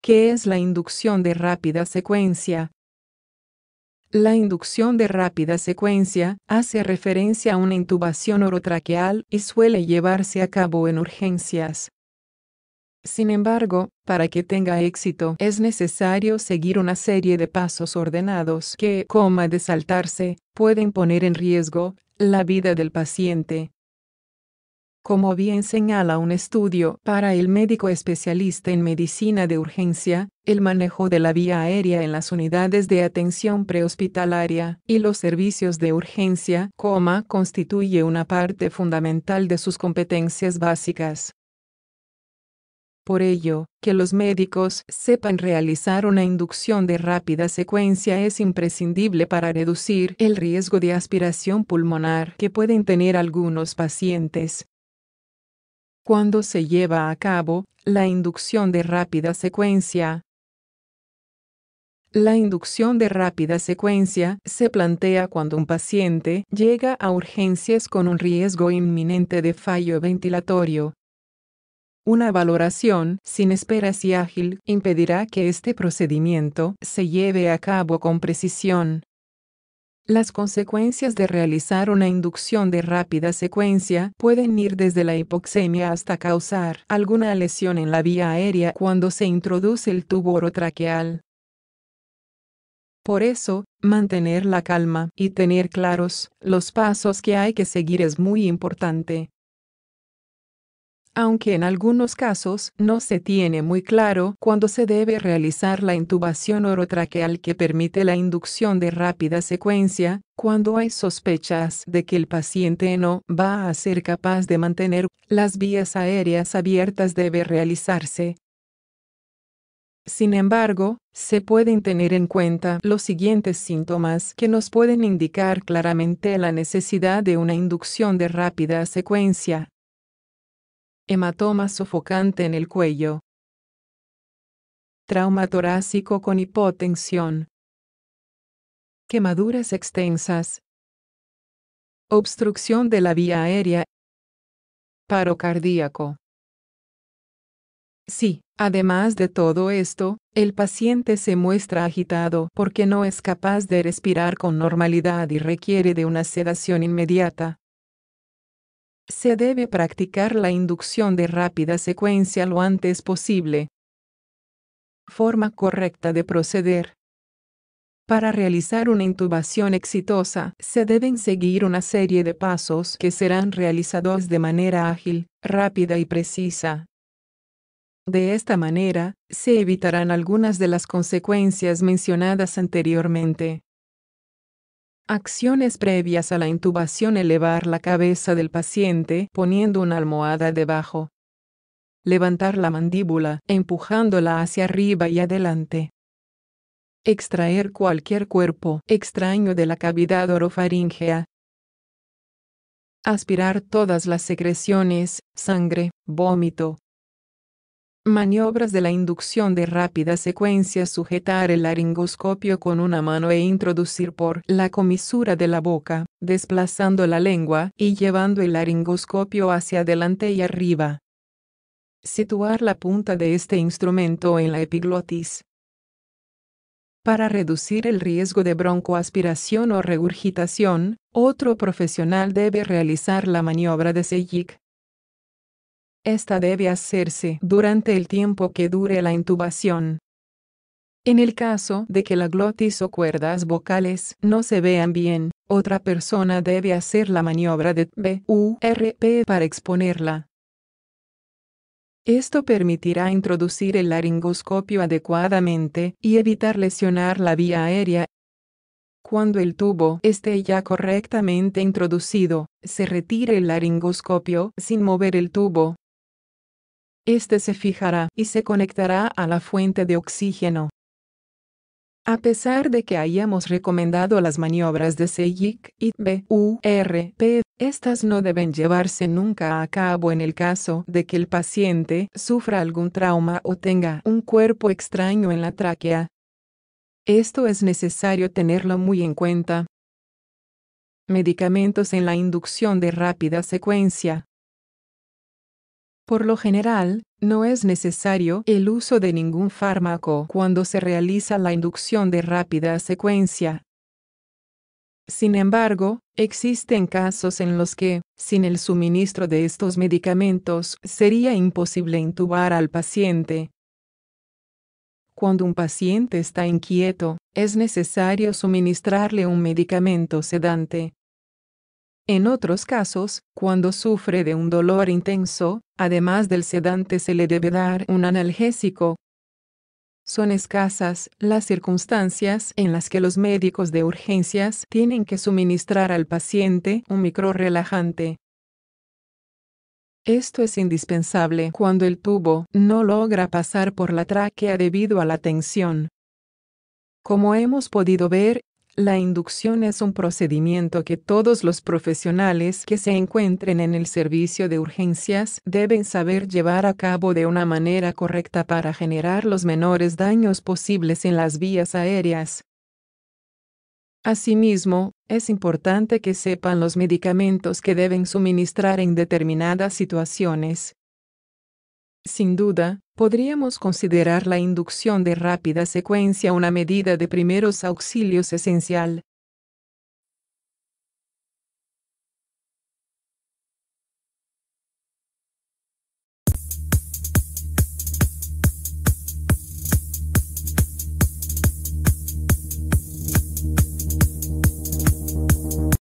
¿Qué es la inducción de rápida secuencia? La inducción de rápida secuencia hace referencia a una intubación orotraqueal y suele llevarse a cabo en urgencias. Sin embargo, para que tenga éxito es necesario seguir una serie de pasos ordenados que, coma de saltarse, pueden poner en riesgo la vida del paciente. Como bien señala un estudio, para el médico especialista en medicina de urgencia, el manejo de la vía aérea en las unidades de atención prehospitalaria y los servicios de urgencia, constituye una parte fundamental de sus competencias básicas. Por ello, que los médicos sepan realizar una inducción de rápida secuencia es imprescindible para reducir el riesgo de aspiración pulmonar que pueden tener algunos pacientes. Cuando se lleva a cabo la inducción de rápida secuencia, la inducción de rápida secuencia se plantea cuando un paciente llega a urgencias con un riesgo inminente de fallo ventilatorio, una valoración sin esperas y ágil impedirá que este procedimiento se lleve a cabo con precisión. Las consecuencias de realizar una inducción de rápida secuencia pueden ir desde la hipoxemia hasta causar alguna lesión en la vía aérea cuando se introduce el tubo orotraqueal. Por eso, mantener la calma y tener claros los pasos que hay que seguir es muy importante aunque en algunos casos no se tiene muy claro cuándo se debe realizar la intubación orotraqueal que permite la inducción de rápida secuencia, cuando hay sospechas de que el paciente no va a ser capaz de mantener las vías aéreas abiertas debe realizarse. Sin embargo, se pueden tener en cuenta los siguientes síntomas que nos pueden indicar claramente la necesidad de una inducción de rápida secuencia, hematoma sofocante en el cuello, trauma torácico con hipotensión, quemaduras extensas, obstrucción de la vía aérea, paro cardíaco. Sí, además de todo esto, el paciente se muestra agitado porque no es capaz de respirar con normalidad y requiere de una sedación inmediata. Se debe practicar la inducción de rápida secuencia lo antes posible. Forma correcta de proceder. Para realizar una intubación exitosa, se deben seguir una serie de pasos que serán realizados de manera ágil, rápida y precisa. De esta manera, se evitarán algunas de las consecuencias mencionadas anteriormente. Acciones previas a la intubación. Elevar la cabeza del paciente poniendo una almohada debajo. Levantar la mandíbula, empujándola hacia arriba y adelante. Extraer cualquier cuerpo extraño de la cavidad orofaringea. Aspirar todas las secreciones, sangre, vómito, Maniobras de la inducción de rápida secuencia sujetar el laringoscopio con una mano e introducir por la comisura de la boca, desplazando la lengua y llevando el laringoscopio hacia adelante y arriba. Situar la punta de este instrumento en la epiglotis. Para reducir el riesgo de broncoaspiración o regurgitación, otro profesional debe realizar la maniobra de Seyik. Esta debe hacerse durante el tiempo que dure la intubación. En el caso de que la glotis o cuerdas vocales no se vean bien, otra persona debe hacer la maniobra de BURP para exponerla. Esto permitirá introducir el laringoscopio adecuadamente y evitar lesionar la vía aérea. Cuando el tubo esté ya correctamente introducido, se retire el laringoscopio sin mover el tubo este se fijará y se conectará a la fuente de oxígeno. A pesar de que hayamos recomendado las maniobras de CEIC y BURP, estas no deben llevarse nunca a cabo en el caso de que el paciente sufra algún trauma o tenga un cuerpo extraño en la tráquea. Esto es necesario tenerlo muy en cuenta. Medicamentos en la inducción de rápida secuencia. Por lo general, no es necesario el uso de ningún fármaco cuando se realiza la inducción de rápida secuencia. Sin embargo, existen casos en los que, sin el suministro de estos medicamentos, sería imposible intubar al paciente. Cuando un paciente está inquieto, es necesario suministrarle un medicamento sedante, en otros casos, cuando sufre de un dolor intenso, además del sedante se le debe dar un analgésico. Son escasas las circunstancias en las que los médicos de urgencias tienen que suministrar al paciente un microrelajante. Esto es indispensable cuando el tubo no logra pasar por la tráquea debido a la tensión. Como hemos podido ver, la inducción es un procedimiento que todos los profesionales que se encuentren en el servicio de urgencias deben saber llevar a cabo de una manera correcta para generar los menores daños posibles en las vías aéreas. Asimismo, es importante que sepan los medicamentos que deben suministrar en determinadas situaciones, sin duda, podríamos considerar la inducción de rápida secuencia una medida de primeros auxilios esencial,